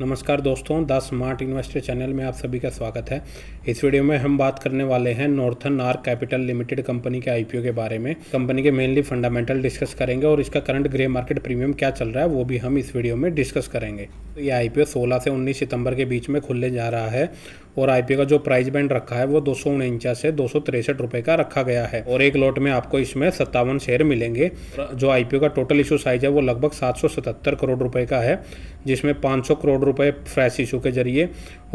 नमस्कार दोस्तों the smart investor channel में आप सभी का स्वागत है इस वीडियो में हम बात करने वाले हैं Northern Arc Capital Limited company के आईपीओ के बारे में कंपनी के मेनली फंडामेंटल डिस्कस करेंगे और इसका करंट ग्रे मार्केट प्रीमियम क्या चल रहा है वो भी हम इस वीडियो में डिस्कस करेंगे तो ये आईपीओ सोलह से उन्नीस सितंबर के बीच में खुलने जा रहा है और आईपीओ का जो प्राइस बैंड रखा है वो दो से दो सौ का रखा गया है और एक लॉट में आपको इसमें सत्तावन शेयर मिलेंगे जो आईपीओ का टोटल इशू साइज है वो लगभग सात करोड़ रुपए का है जिसमें पाँच करोड़ रुपए फ्रेश इशू के जरिए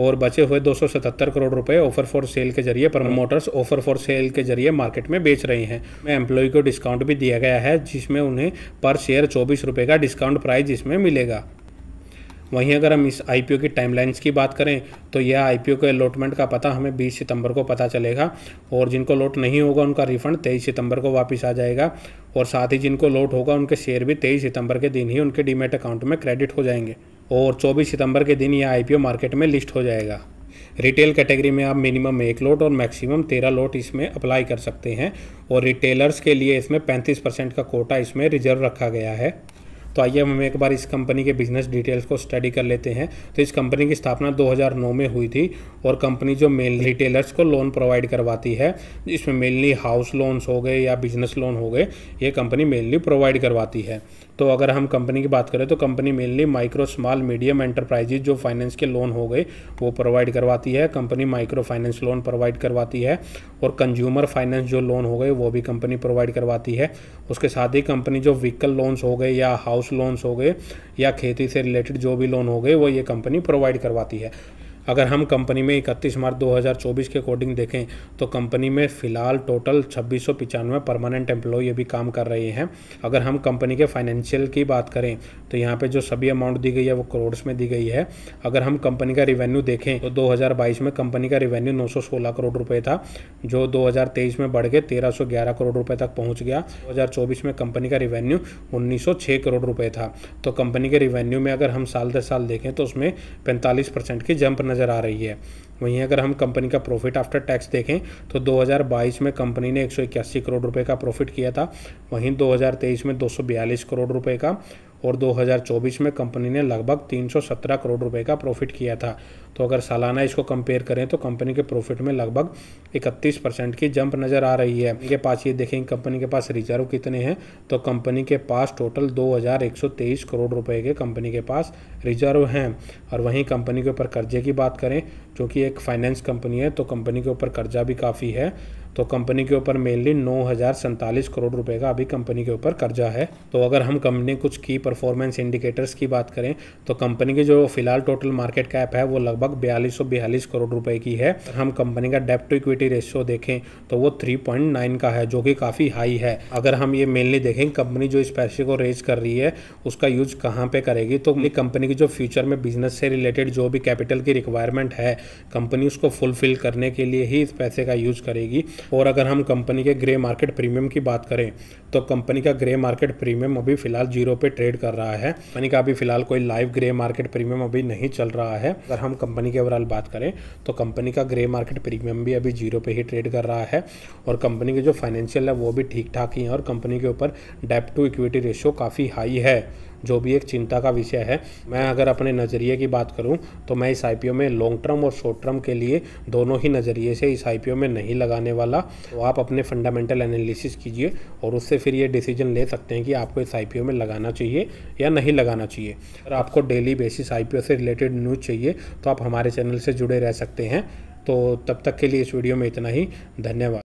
और बचे हुए 277 करोड़ रुपए ऑफर फॉर सेल के जरिए प्रमोटर्स ऑफर फॉर सेल के जरिए मार्केट में बेच रहे हैं मैं एम्प्लॉय को डिस्काउंट भी दिया गया है जिसमें उन्हें पर शेयर चौबीस रुपये का डिस्काउंट प्राइस इसमें मिलेगा वहीं अगर हम इस आईपीओ की टाइमलाइंस की बात करें तो यह आईपीओ के अलॉटमेंट का पता हमें 20 सितंबर को पता चलेगा और जिनको लोट नहीं होगा उनका रिफंड 23 सितंबर को वापस आ जाएगा और साथ ही जिनको लोट होगा उनके शेयर भी 23 सितंबर के दिन ही उनके डीमेट अकाउंट में क्रेडिट हो जाएंगे और 24 सितंबर के दिन यह आईपीओ मार्केट में लिस्ट हो जाएगा रिटेल कैटेगरी में आप मिनिमम एक लोट और मैक्सिमम तेरह लोट इसमें अप्लाई कर सकते हैं और रिटेलर्स के लिए इसमें पैंतीस परसेंट का कोटा इसमें रिजर्व रखा गया है तो आइए हम एक बार इस कंपनी के बिजनेस डिटेल्स को स्टडी कर लेते हैं तो इस कंपनी की स्थापना 2009 में हुई थी और कंपनी जो मेल रिटेलर्स को लोन प्रोवाइड करवाती है इसमें मेनली हाउस लोन्स हो गए या बिजनेस लोन हो गए ये कंपनी मेनली प्रोवाइड करवाती है तो अगर हम कंपनी की बात करें तो company mainly micro small medium enterprises जो फाइनेंस के लोन हो गए वो प्रोवाइड करवाती है company micro finance loan provide करवाती है और कंज्यूमर फाइनेंस जो लोन हो गए वो भी कंपनी प्रोवाइड करवाती है उसके साथ ही कंपनी जो व्हीकल लोन्स हो गए या हाउस लोन्स हो गए या खेती से रिलेटेड जो भी लोन हो गए वो ये कंपनी प्रोवाइड करवाती है अगर हम कंपनी में 31 मार्च 2024 के अकॉर्डिंग देखें तो कंपनी में फ़िलहाल टोटल छब्बीस परमानेंट एम्प्लॉय अभी काम कर रहे हैं अगर हम कंपनी के फाइनेंशियल की बात करें तो यहाँ पे जो सभी अमाउंट दी गई है वो करोड़्स में दी गई है अगर हम कंपनी का रिवेन्यू देखें तो 2022 में कंपनी का रिवेन्यू 916 करोड़ रुपये था जो दो में बढ़ के तेरह करोड़ रुपये तक पहुँच गया दो में कंपनी का रिवेन्यू उन्नीस करोड़ रुपये था तो कंपनी के रिवेन्यू में अगर हम साल दर साल देखें तो उसमें पैंतालीस की जंप नज़र आ रही है वहीं अगर हम कंपनी का प्रॉफिट आफ्टर टैक्स देखें तो 2022 में कंपनी ने एक करोड़ रुपए का प्रॉफिट किया था वहीं 2023 में 242 करोड़ रुपए का और 2024 में कंपनी ने लगभग 317 करोड़ रुपए का प्रॉफिट किया था तो अगर सालाना इसको कंपेयर करें तो कंपनी के प्रॉफिट में लगभग 31 परसेंट की जंप नज़र आ रही है इनके पास ये देखें कंपनी के पास रिजर्व कितने हैं तो कंपनी के पास टोटल 2123 करोड़ रुपए के कंपनी के पास रिजर्व हैं और वहीं कंपनी के ऊपर कर्जे की बात करें चूँकि एक फाइनेंस कंपनी है तो कंपनी के ऊपर कर्जा भी काफ़ी है तो कंपनी के ऊपर मेनली नौ हज़ार सैंतालीस करोड़ रुपए का अभी कंपनी के ऊपर कर्जा है तो अगर हम कंपनी कुछ की परफॉर्मेंस इंडिकेटर्स की बात करें तो कंपनी की जो फिलहाल टोटल मार्केट कैप है वो लगभग बयालीस सौ बयालीस करोड़ रुपए की है हम कंपनी का डेप्ट टू इक्विटी रेशियो देखें तो वो थ्री पॉइंट नाइन का है जो कि काफ़ी हाई है अगर हम ये मेनली देखें कंपनी जो इस पैसे को रेज कर रही है उसका यूज कहाँ पर करेगी तो कंपनी की जो फ्यूचर में बिजनेस से रिलेटेड जो भी कैपिटल की रिक्वायरमेंट है कंपनी उसको फुलफिल करने के लिए ही इस पैसे का यूज करेगी और अगर हम कंपनी के ग्रे मार्केट प्रीमियम की बात करें तो कंपनी का ग्रे मार्केट प्रीमियम अभी फ़िलहाल जीरो पे ट्रेड कर रहा है कंपनी का अभी फ़िलहाल कोई लाइव ग्रे मार्केट प्रीमियम अभी नहीं चल रहा है अगर हम कंपनी की ओवरऑल बात करें तो कंपनी का ग्रे मार्केट प्रीमियम भी अभी जीरो पे ही ट्रेड कर रहा है और कंपनी के जो फाइनेंशियल है वो भी ठीक ठाक ही है और कंपनी के ऊपर डेप टू इक्विटी रेशियो काफ़ी हाई है जो भी एक चिंता का विषय है मैं अगर अपने नज़रिए की बात करूँ तो मैं इस आई में लॉन्ग टर्म और शॉर्ट टर्म के लिए दोनों ही नज़रिए से इस आई में नहीं लगाने वाला तो आप अपने फंडामेंटल एनालिसिस कीजिए और उससे फिर ये डिसीजन ले सकते हैं कि आपको इस आई में लगाना चाहिए या नहीं लगाना चाहिए अगर आपको डेली बेसिस आई से रिलेटेड न्यूज़ चाहिए तो आप हमारे चैनल से जुड़े रह सकते हैं तो तब तक के लिए इस वीडियो में इतना ही धन्यवाद